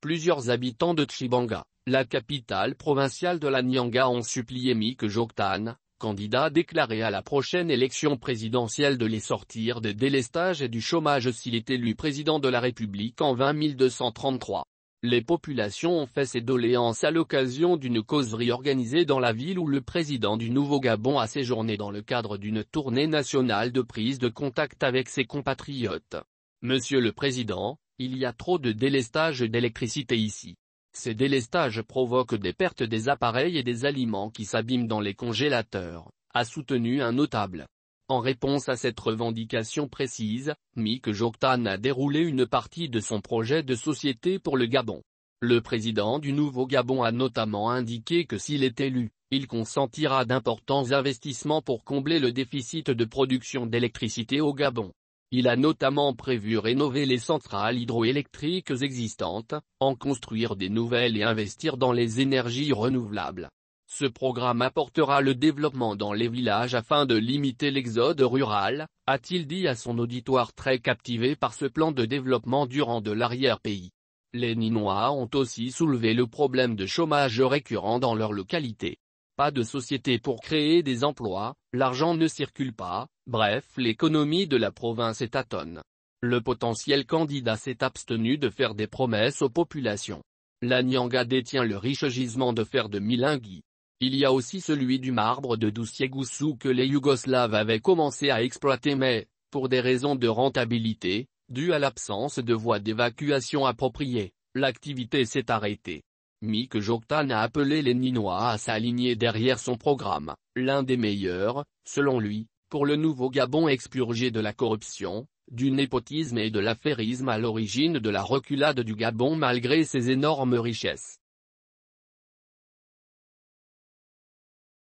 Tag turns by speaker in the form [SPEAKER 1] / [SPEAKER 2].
[SPEAKER 1] Plusieurs habitants de Tchibanga, la capitale provinciale de la Nyanga ont supplié Mike Joktan, candidat déclaré à la prochaine élection présidentielle de les sortir des délestages et du chômage s'il est élu président de la République en 20233. Les populations ont fait ces doléances à l'occasion d'une causerie organisée dans la ville où le président du Nouveau Gabon a séjourné dans le cadre d'une tournée nationale de prise de contact avec ses compatriotes. Monsieur le Président, il y a trop de délestage d'électricité ici. Ces délestages provoquent des pertes des appareils et des aliments qui s'abîment dans les congélateurs, a soutenu un notable. En réponse à cette revendication précise, Mick Joktan a déroulé une partie de son projet de société pour le Gabon. Le président du nouveau Gabon a notamment indiqué que s'il est élu, il consentira d'importants investissements pour combler le déficit de production d'électricité au Gabon. Il a notamment prévu rénover les centrales hydroélectriques existantes, en construire des nouvelles et investir dans les énergies renouvelables. Ce programme apportera le développement dans les villages afin de limiter l'exode rural, a-t-il dit à son auditoire très captivé par ce plan de développement durant de l'arrière-pays. Les Ninois ont aussi soulevé le problème de chômage récurrent dans leur localité pas de société pour créer des emplois, l'argent ne circule pas, bref l'économie de la province est atone. Le potentiel candidat s'est abstenu de faire des promesses aux populations. La Nyanga détient le riche gisement de fer de Milingui. Il y a aussi celui du marbre de Douciegoussou que les Yougoslaves avaient commencé à exploiter mais, pour des raisons de rentabilité, dues à l'absence de voies d'évacuation appropriées, l'activité s'est arrêtée. Mick Joktan a appelé les Ninois à s'aligner derrière son programme, l'un des meilleurs, selon lui, pour le nouveau Gabon expurgé de la corruption, du népotisme et de l'affairisme à l'origine de la reculade du Gabon malgré ses énormes richesses.